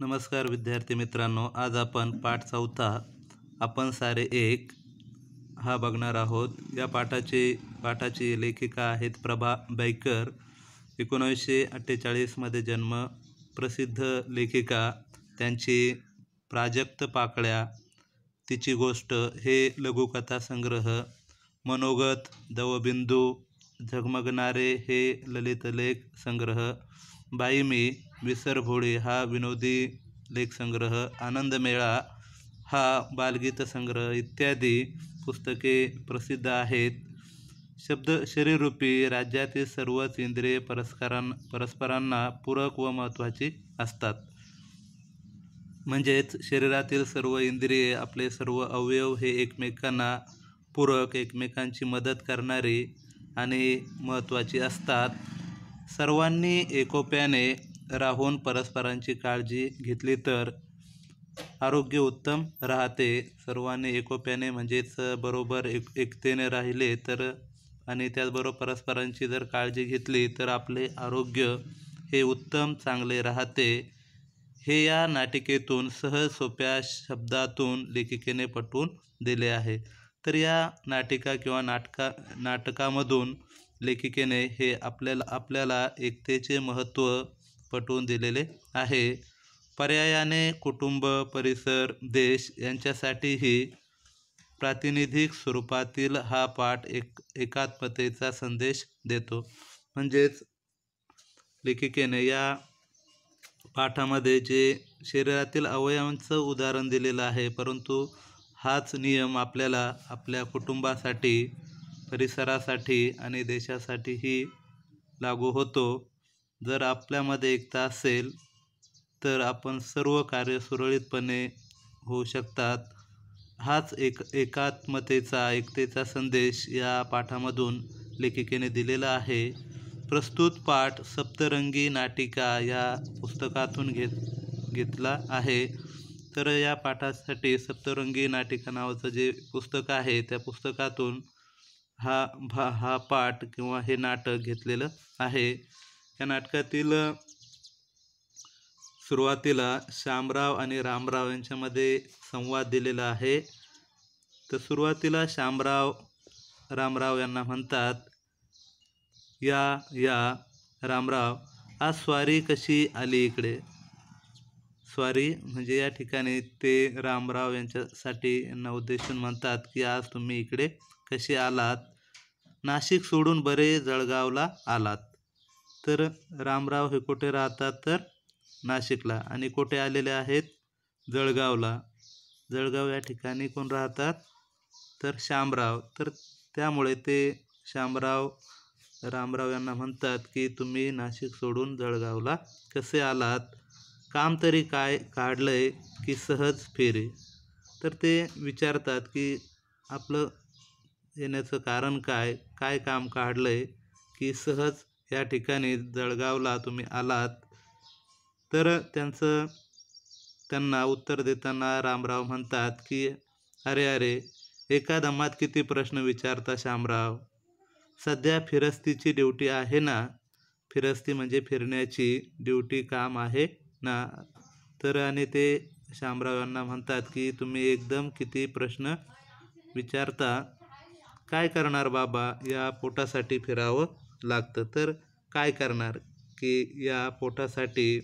नमस्कार विद्यार्थी मित्रांनो आज आपण पाठ चौथा आपण सारे एक हा बघणार आहोत या पाठाचे पाठाची लेखिका आहेत प्रभा बैकर एकोणावीसशे अठ्ठेचाळीसमध्ये जन्म प्रसिद्ध लेखिका त्यांची प्राजक्त पाकळ्या तिची गोष्ट हे लघुकथा संग्रह मनोगत दवबिंदू झगमगणारे हे ललितलेख संग्रह बाई मी विसरभोळी हा विनोदी लेखसंग्रह मेळा हा बालगीतसंग्रह इत्यादी पुस्तके प्रसिद्ध आहेत शब्द शरीररूपी राज्यातील सर्वच इंद्रिय परस्कारां परस्परांना पूरक व महत्त्वाची असतात म्हणजेच शरीरातील सर्व इंद्रिये आपले सर्व अवयव हे एकमेकांना पूरक एकमेकांची मदत करणारी आणि महत्त्वाची असतात सर्वांनी एकोप्याने राहून परस्परांची काळजी घेतली तर आरोग्य उत्तम राहते सर्वांनी एकोप्याने म्हणजेच बरोबर एक एकतेने राहिले तर आणि त्याचबरोबर परस्परांची जर काळजी घेतली तर आपले आरोग्य हे उत्तम चांगले राहते हे या नाटिकेतून सहज सोप्या शब्दातून लेखिकेने पटवून दिले आहे तर या नाटिका किंवा नाटका नाटकामधून लेखिकेने हे आपल्याला आपल्याला एकतेचे महत्त्व पटवून दिलेले आहे पर्यायाने कुटुंब परिसर देश यांच्यासाठीही प्रातिनिधिक स्वरूपातील हा पाठ एक एकात्मतेचा संदेश देतो म्हणजेच लेखिकेने या पाठामध्ये जे शरीरातील अवयवांचं उदाहरण दिलेलं आहे परंतु हाच नियम आपल्याला आपल्या कुटुंबासाठी परिसरासाठी आणि देशासाठीही लागू होतो जर आपल्यामध्ये एकता असेल तर आपण सर्व कार्य सुरळीतपणे होऊ शकतात हाच एक एकात्मतेचा एकतेचा संदेश या पाठामधून लेखिकेने दिलेला आहे प्रस्तुत पाठ सप्तरंगी नाटिका या पुस्तकातून घेत घेतला आहे तर या पाठासाठी सप्तरंगी नाटिका नावाचं जे पुस्तक आहे त्या पुस्तकातून हा भा हा पाठ किंवा हे नाटक घेतलेलं आहे या नाटकातील सुरुवातीला श्यामराव आणि रामराव यांच्यामध्ये संवाद दिलेला आहे तर सुरुवातीला श्यामराव रामराव यांना म्हणतात या या रामराव आज स्वारी कशी आली इकडे स्वारी म्हणजे या ठिकाणी ते रामराव यांच्यासाठी यांना उद्देशून म्हणतात की आज तुम्ही इकडे कसे आलात नाशिक सोडून बरे जळगावला आलात तर रामराव हे कुठे राहतात तर नाशिकला आणि कुठे आलेले आहेत जळगावला जळगाव या ठिकाणी कोण राहतात तर श्यामराव तर त्यामुळे ते श्यामराव रामराव यांना म्हणतात की तुम्ही नाशिक सोडून जळगावला कसे आलात काम तरी काय काढलं आहे की सहज फेरे तर ते विचारतात की आपलं येण्याचं कारण काय काय काम काढलं आहे की सहज या ठिकाणी जळगावला तुम्ही आलात तर त्यांचं त्यांना उत्तर देताना रामराव म्हणतात की अरे अरे एका दमात किती प्रश्न विचारता श्यामराव सध्या फिरस्तीची ड्युटी आहे ना फिरस्ती म्हणजे फिरण्याची ड्युटी काम आहे ना तर आणि ते श्यामराव म्हणतात की तुम्ही एकदम किती प्रश्न विचारता काय करणार बाबा या पोटासाठी फिरावं लागतं तर काय करणार की या पोटासाठी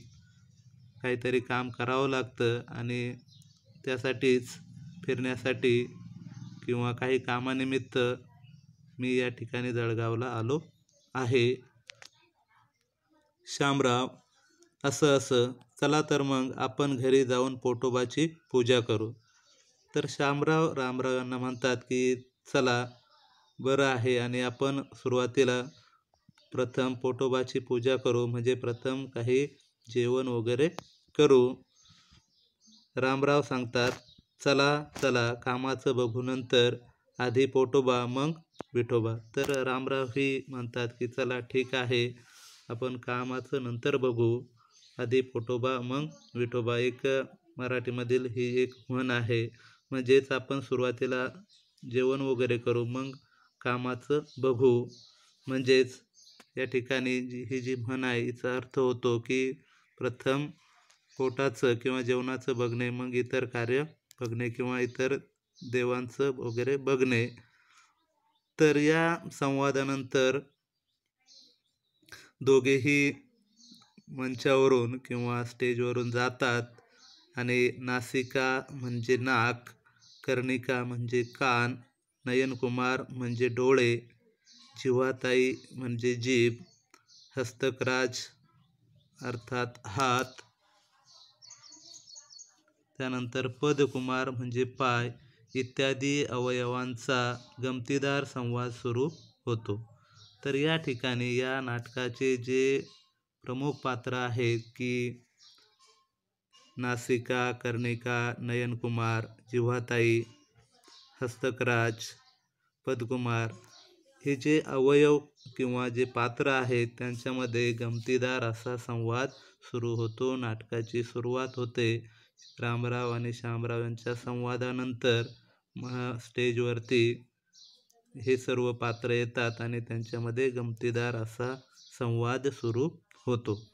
काहीतरी काम करावं लागतं आणि त्यासाठीच फिरण्यासाठी किंवा काही कामानिमित्त मी या ठिकाणी जळगावला आलो आहे श्यामराव असं असं चला तर मग आपण घरी जाऊन पोटोबाची पूजा करू तर श्यामराव रामराव म्हणतात की चला बरं आहे आणि आपण सुरुवातीला प्रथम पोटोबाची पूजा करू म्हणजे प्रथम काही जेवण वगैरे करू रामराव सांगतात चला चला कामाचं बघू नंतर आधी पोटोबा मग विठोबा तर रामराव ही म्हणतात की चला ठीक आहे आपण कामाचं नंतर बघू आधी पोटोबा मग विठोबा एक मराठीमधील ही एक म्हण आहे म्हणजेच आपण सुरुवातीला जेवण वगैरे करू मग कामाचं बघू म्हणजेच या ठिकाणी जी ही जी म्हण आहे याचा अर्थ होतो की प्रथम पोटाचं किंवा जेवणाचं बघणे मग इतर कार्य बघणे किंवा इतर देवांचं वगैरे बघणे तर या संवादानंतर दोघेही मंचावरून किंवा स्टेजवरून जातात आणि नासिका म्हणजे नाक कर्णिका म्हणजे कान नयनकुमार म्हणजे डोळे जिवाताई म्हणजे जीभ हस्तकराज अर्थात हात त्यानंतर पदकुमार म्हणजे पाय इत्यादी अवयवांचा गमतीदार संवाद सुरू होतो तर या ठिकाणी या नाटकाचे जे प्रमुख पात्र आहेत की नासिका कर्णिका नयनकुमार जिव्हाताई हस्तकराज पदकुमार हे जे अवयव किंवा जे पात्र आहेत त्यांच्यामध्ये गमतीदार असा संवाद सुरू होतो नाटकाची सुरुवात होते रामराव आणि श्यामराव यांच्या संवादानंतर स्टेजवरती हे सर्व पात्र येतात आणि त्यांच्यामध्ये गमतीदार असा संवाद सुरू होतो